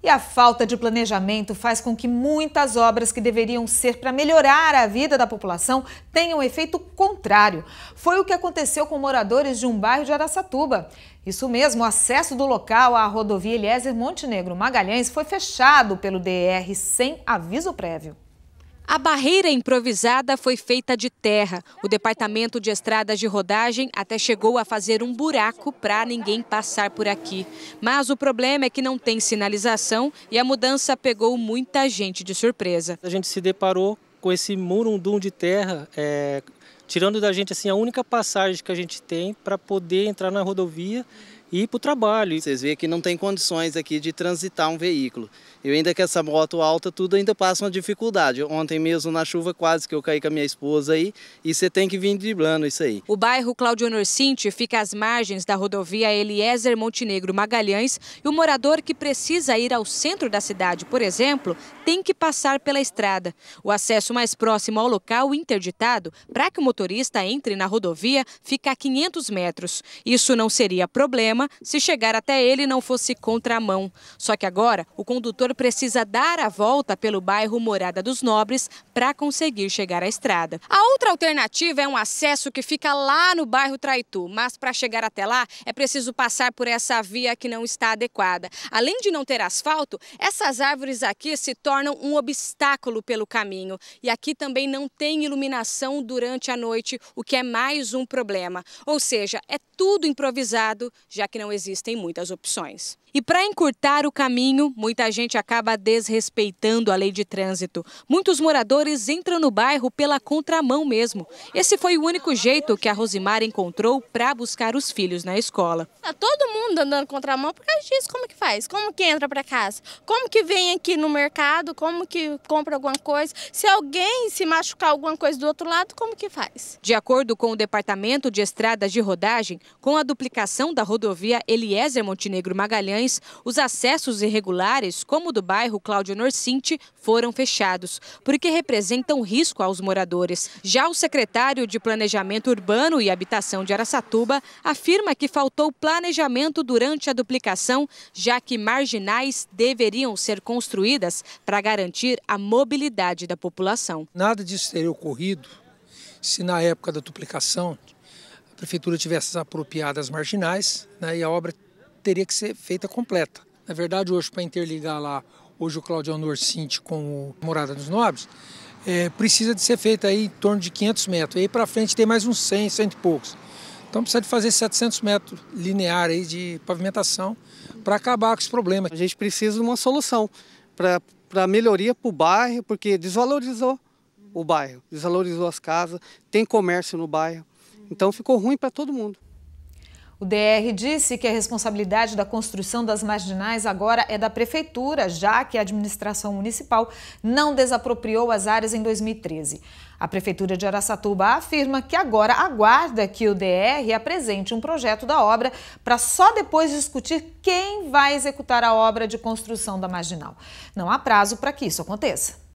E a falta de planejamento faz com que muitas obras que deveriam ser para melhorar a vida da população tenham efeito contrário. Foi o que aconteceu com moradores de um bairro de Araçatuba. Isso mesmo, o acesso do local à rodovia Eliezer Montenegro Magalhães foi fechado pelo DR sem aviso prévio. A barreira improvisada foi feita de terra. O departamento de estradas de rodagem até chegou a fazer um buraco para ninguém passar por aqui. Mas o problema é que não tem sinalização e a mudança pegou muita gente de surpresa. A gente se deparou com esse murundum de terra, é, tirando da gente assim a única passagem que a gente tem para poder entrar na rodovia ir para o trabalho. Vocês veem que não tem condições aqui de transitar um veículo. E ainda que essa moto alta, tudo ainda passa uma dificuldade. Ontem mesmo, na chuva, quase que eu caí com a minha esposa aí, e você tem que vir driblando isso aí. O bairro Claudio Norcinti fica às margens da rodovia Eliezer Montenegro Magalhães, e o morador que precisa ir ao centro da cidade, por exemplo, tem que passar pela estrada. O acesso mais próximo ao local interditado, para que o motorista entre na rodovia, fica a 500 metros. Isso não seria problema problema se chegar até ele não fosse contramão. Só que agora o condutor precisa dar a volta pelo bairro Morada dos Nobres para conseguir chegar à estrada. A outra alternativa é um acesso que fica lá no bairro Traitu, mas para chegar até lá é preciso passar por essa via que não está adequada. Além de não ter asfalto, essas árvores aqui se tornam um obstáculo pelo caminho. E aqui também não tem iluminação durante a noite, o que é mais um problema. Ou seja, é tudo improvisado, já que não existem muitas opções. E para encurtar o caminho, muita gente acaba desrespeitando a lei de trânsito. Muitos moradores entram no bairro pela contramão mesmo. Esse foi o único jeito que a Rosimar encontrou para buscar os filhos na escola. Está todo mundo andando contramão por causa disso. Como que faz? Como que entra para casa? Como que vem aqui no mercado? Como que compra alguma coisa? Se alguém se machucar alguma coisa do outro lado, como que faz? De acordo com o Departamento de Estradas de Rodagem, com a duplicação da rodovia Eliezer Montenegro Magalhães, Magalhães, os acessos irregulares, como o do bairro Cláudio Norcinti, foram fechados, porque representam risco aos moradores. Já o secretário de Planejamento Urbano e Habitação de Araçatuba afirma que faltou planejamento durante a duplicação, já que marginais deveriam ser construídas para garantir a mobilidade da população. Nada disso teria ocorrido se na época da duplicação a prefeitura tivesse apropriado as marginais né, e a obra teria que ser feita completa. Na verdade, hoje, para interligar lá, hoje o Claudio Honor Cinti com o Morada dos Nobres, é, precisa de ser feita aí em torno de 500 metros. E aí para frente tem mais uns 100, 100 e poucos. Então precisa de fazer 700 metros linear aí de pavimentação para acabar com esse problema. A gente precisa de uma solução para melhoria para o bairro, porque desvalorizou o bairro, desvalorizou as casas, tem comércio no bairro. Então ficou ruim para todo mundo. O DR disse que a responsabilidade da construção das marginais agora é da prefeitura, já que a administração municipal não desapropriou as áreas em 2013. A prefeitura de Araçatuba afirma que agora aguarda que o DR apresente um projeto da obra para só depois discutir quem vai executar a obra de construção da marginal. Não há prazo para que isso aconteça.